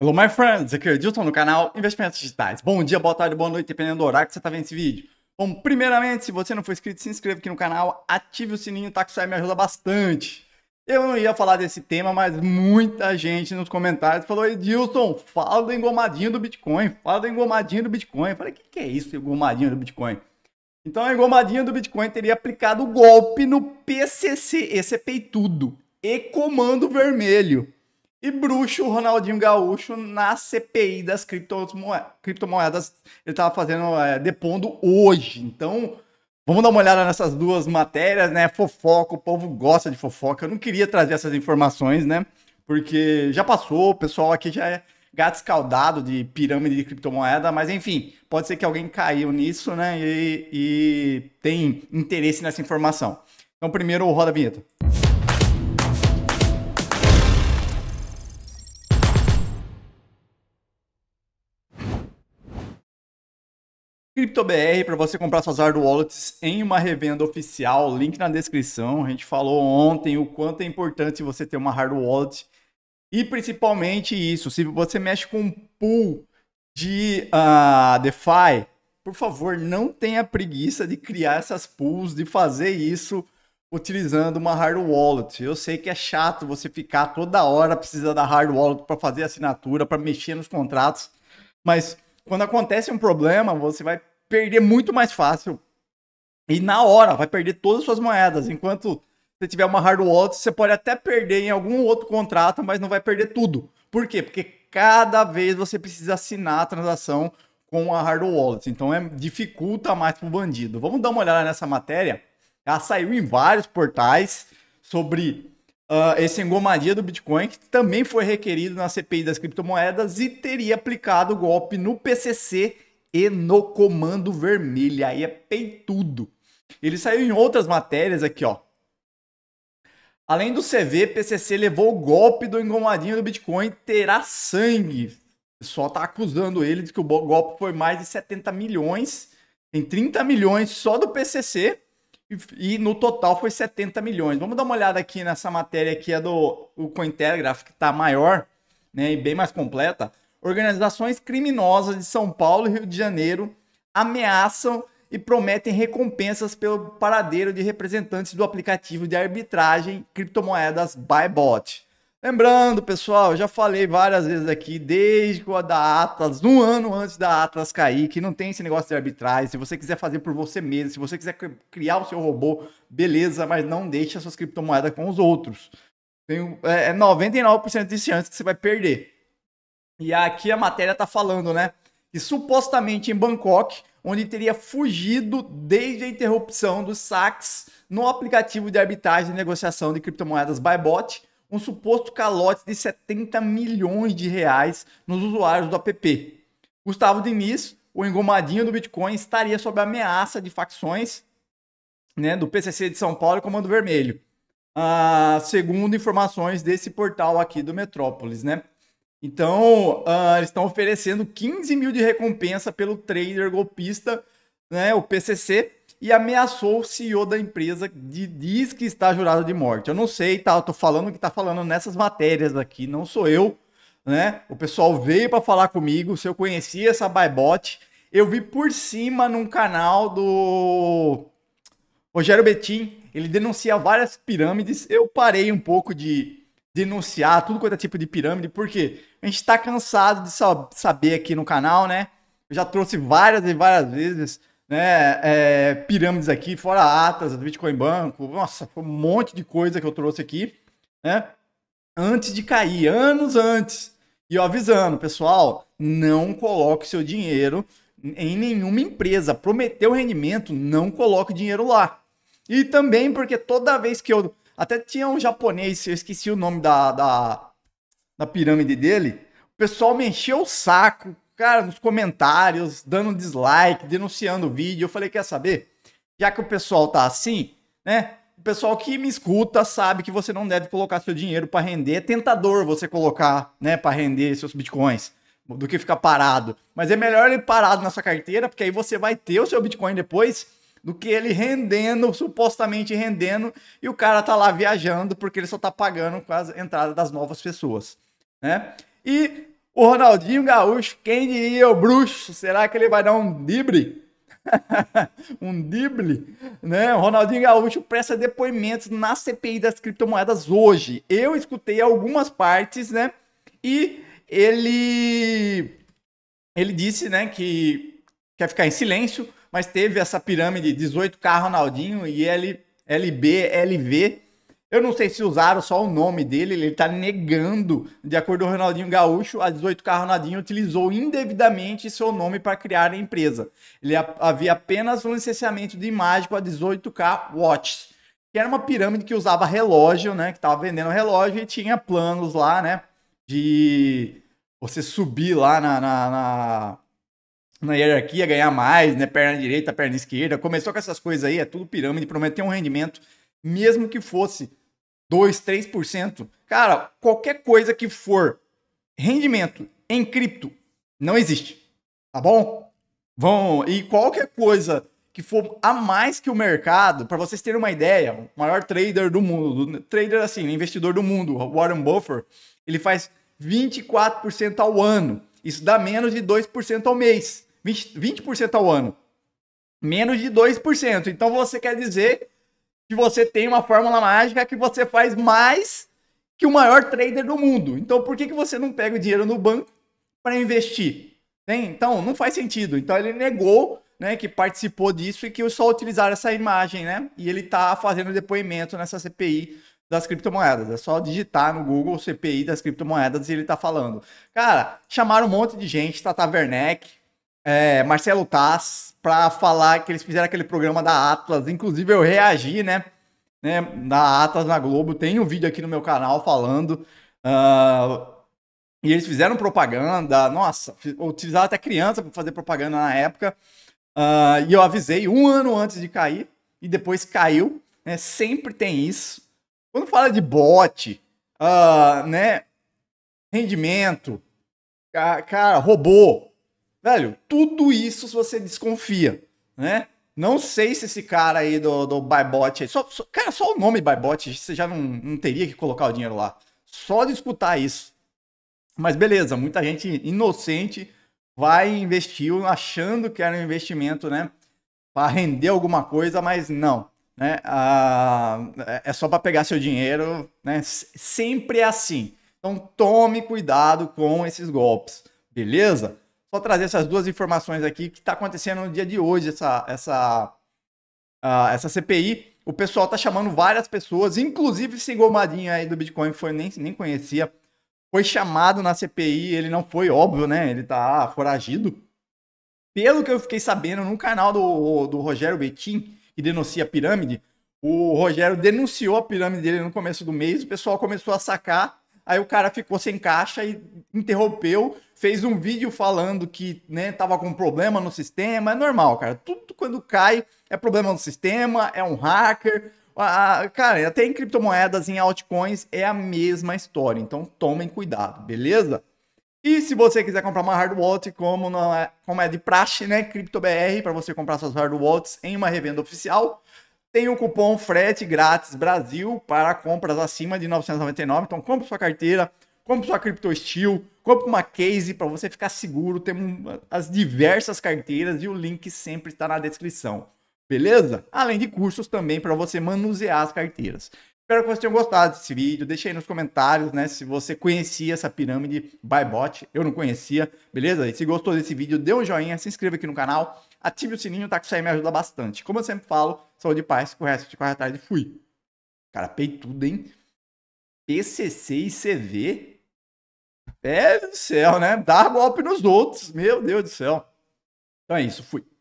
Hello, my friends! Aqui é o Edilson no canal Investimentos Digitais. Bom dia, boa tarde, boa noite, dependendo do horário que você está vendo esse vídeo. Bom, primeiramente, se você não for inscrito, se inscreva aqui no canal, ative o sininho, tá? Que isso aí me ajuda bastante. Eu não ia falar desse tema, mas muita gente nos comentários falou: Edilson, fala do engomadinho do Bitcoin, fala do engomadinho do Bitcoin. Eu falei: o que, que é isso, engomadinho do Bitcoin? Então, a engomadinha do Bitcoin teria aplicado o golpe no PCC, esse é peitudo, e comando vermelho. E bruxo, o Ronaldinho Gaúcho, na CPI das criptomoedas, ele estava fazendo, é, depondo hoje. Então, vamos dar uma olhada nessas duas matérias, né? Fofoca, o povo gosta de fofoca. Eu não queria trazer essas informações, né? Porque já passou, o pessoal aqui já é gato escaldado de pirâmide de criptomoeda, mas enfim, pode ser que alguém caiu nisso, né? E, e tem interesse nessa informação. Então, primeiro, roda a vinheta. CryptoBR para você comprar suas hard wallets em uma revenda oficial, link na descrição. A gente falou ontem o quanto é importante você ter uma hard wallet e principalmente isso, se você mexe com um pool de uh, DeFi, por favor, não tenha preguiça de criar essas pools, de fazer isso utilizando uma hard wallet. Eu sei que é chato você ficar toda hora precisando da hard wallet para fazer assinatura, para mexer nos contratos, mas quando acontece um problema, você vai perder muito mais fácil. E na hora, vai perder todas as suas moedas. Enquanto você tiver uma hard wallet, você pode até perder em algum outro contrato, mas não vai perder tudo. Por quê? Porque cada vez você precisa assinar a transação com a hard wallet. Então é, dificulta mais para o bandido. Vamos dar uma olhada nessa matéria. Ela saiu em vários portais sobre uh, ah, engomadinho engomaria do Bitcoin, que também foi requerido na CPI das criptomoedas e teria aplicado o golpe no PCC e no Comando Vermelho. Aí é peitudo. Ele saiu em outras matérias aqui, ó. Além do CV, PCC levou o golpe do engomadinho do Bitcoin, terá sangue. só tá acusando ele de que o golpe foi mais de 70 milhões, tem 30 milhões só do PCC e, no total foi 70 milhões. Vamos dar uma olhada aqui nessa matéria que é do o Cointelegraph, que está maior né, e bem mais completa. Organizações criminosas de São Paulo e Rio de Janeiro ameaçam e prometem recompensas pelo paradeiro de representantes do aplicativo de arbitragem criptomoedas Bybot. Lembrando, pessoal, já falei várias vezes aqui, desde que a da Atlas, um ano antes da Atlas cair, que não tem esse negócio de arbitragem. Se você quiser fazer por você mesmo, se você quiser criar o seu robô, beleza, mas não deixe as suas criptomoedas com os outros. Tem, é, é 99% de chance que você vai perder. E aqui a matéria tá falando, né? Que supostamente em Bangkok, onde teria fugido desde a interrupção dos saques no aplicativo de arbitragem e negociação de criptomoedas Bybot, um suposto calote de 70 milhões de reais nos usuários do app. Gustavo Diniz, o engomadinho do Bitcoin, estaria sob ameaça de facções né, do PCC de São Paulo e Comando Vermelho, ah, segundo informações desse portal aqui do Metrópolis, né? Então, ah, eles estão oferecendo 15 mil de recompensa pelo trader golpista, né, o PCC, e ameaçou o CEO da empresa de diz que está jurado de morte. Eu não sei, tá, eu tô falando o que tá falando nessas matérias aqui, não sou eu, né? O pessoal veio para falar comigo, se eu conhecia essa Bybot, eu vi por cima num canal do Rogério Betim, ele denuncia várias pirâmides. Eu parei um pouco de denunciar tudo quanto é tipo de pirâmide, porque a gente tá cansado de saber aqui no canal, né? Eu já trouxe várias e várias vezes né, é, pirâmides aqui, fora atas do Bitcoin Banco, nossa, um monte de coisa que eu trouxe aqui, né? Antes de cair, anos antes. E eu avisando, pessoal, não coloque seu dinheiro em nenhuma empresa. Prometeu rendimento, não coloque dinheiro lá. E também porque toda vez que eu. Até tinha um japonês, eu esqueci o nome da, da, da pirâmide dele. O pessoal me encheu o saco cara nos comentários, dando dislike, denunciando o vídeo. Eu falei, quer saber? Já que o pessoal tá assim, né? O pessoal que me escuta sabe que você não deve colocar seu dinheiro para render. É tentador você colocar, né, para render seus bitcoins do que ficar parado. Mas é melhor ele parado na sua carteira, porque aí você vai ter o seu Bitcoin depois do que ele rendendo, supostamente rendendo, e o cara tá lá viajando porque ele só tá pagando com a entrada das novas pessoas, né? E o Ronaldinho Gaúcho, quem diria o bruxo? Será que ele vai dar um dible, um drible? Né? O Ronaldinho Gaúcho presta depoimentos na CPI das criptomoedas hoje. Eu escutei algumas partes, né? E ele ele disse, né, que quer ficar em silêncio, mas teve essa pirâmide 18K Ronaldinho e L, LB, LV eu não sei se usaram só o nome dele, ele está negando. De acordo com o Ronaldinho Gaúcho, a 18K Ronaldinho utilizou indevidamente seu nome para criar a empresa. Ele havia apenas um licenciamento de imagem com a 18K Watch, que era uma pirâmide que usava relógio, né? Que estava vendendo relógio e tinha planos lá, né? De você subir lá na, na, na na hierarquia, ganhar mais, né? Perna direita, perna esquerda. Começou com essas coisas aí, é tudo pirâmide, prometeu um rendimento, mesmo que fosse 2, 3%. Cara, qualquer coisa que for rendimento em cripto não existe. Tá bom? Vão, e qualquer coisa que for a mais que o mercado, para vocês terem uma ideia, o maior trader do mundo, trader assim, né, investidor do mundo, Warren Buffett, ele faz 24% ao ano. Isso dá menos de 2% ao mês. 20%, 20 ao ano. Menos de 2%. Então você quer dizer que você tem uma fórmula mágica que você faz mais que o maior trader do mundo. Então, por que, que você não pega o dinheiro no banco para investir? Então, não faz sentido. Então, ele negou né, que participou disso e que só utilizaram essa imagem, né? E ele está fazendo depoimento nessa CPI das criptomoedas. É só digitar no Google CPI das criptomoedas e ele está falando. Cara, chamaram um monte de gente, Tata Werneck, é, Marcelo Taz para falar que eles fizeram aquele programa da Atlas. Inclusive, eu reagi, né? né da Atlas na Globo. Tem um vídeo aqui no meu canal falando. Uh, e eles fizeram propaganda. Nossa, utilizaram até criança para fazer propaganda na época. Uh, e eu avisei um ano antes de cair. E depois caiu. Né, sempre tem isso. Quando fala de bot, uh, né? Rendimento, cara, robô, Velho, tudo isso você desconfia, né? Não sei se esse cara aí do, do Bybot. Só, só, cara, só o nome Bybot, você já não, não teria que colocar o dinheiro lá. Só de escutar isso. Mas beleza, muita gente inocente vai investir achando que era um investimento, né? Para render alguma coisa, mas não. Né? Ah, é, é só para pegar seu dinheiro, né? Sempre é assim. Então tome cuidado com esses golpes, beleza? só trazer essas duas informações aqui que está acontecendo no dia de hoje, essa, essa, uh, essa CPI. O pessoal está chamando várias pessoas, inclusive esse engomadinho aí do Bitcoin, foi nem, nem conhecia, foi chamado na CPI, ele não foi, óbvio, né? Ele está foragido. Pelo que eu fiquei sabendo, no canal do, do Rogério Betim, que denuncia a pirâmide, o Rogério denunciou a pirâmide dele no começo do mês, o pessoal começou a sacar Aí o cara ficou sem caixa e interrompeu, fez um vídeo falando que, né, tava com problema no sistema. É normal, cara. Tudo quando cai é problema no sistema, é um hacker. Ah, cara, até em criptomoedas, em altcoins, é a mesma história. Então tomem cuidado, beleza? E se você quiser comprar uma hard wallet, como, não é, como é de praxe, né? CryptoBR, para você comprar suas hard wallets em uma revenda oficial, tem o cupom frete grátis Brasil para compras acima de 999. Então compre sua carteira, compre sua CryptoSteel, compre uma case para você ficar seguro. Temos as diversas carteiras e o link sempre está na descrição. Beleza? Além de cursos também para você manusear as carteiras. Espero que vocês tenham gostado desse vídeo. Deixa aí nos comentários, né, se você conhecia essa pirâmide Bybot. Eu não conhecia, beleza? E se gostou desse vídeo, dê um joinha, se inscreva aqui no canal, ative o sininho, tá? Que isso aí me ajuda bastante. Como eu sempre falo, saúde e paz, com o resto de quarta tarde, fui. Cara, peitudo, hein? PCC e CV? É do céu, né? dar golpe nos outros, meu Deus do céu. Então é isso, fui.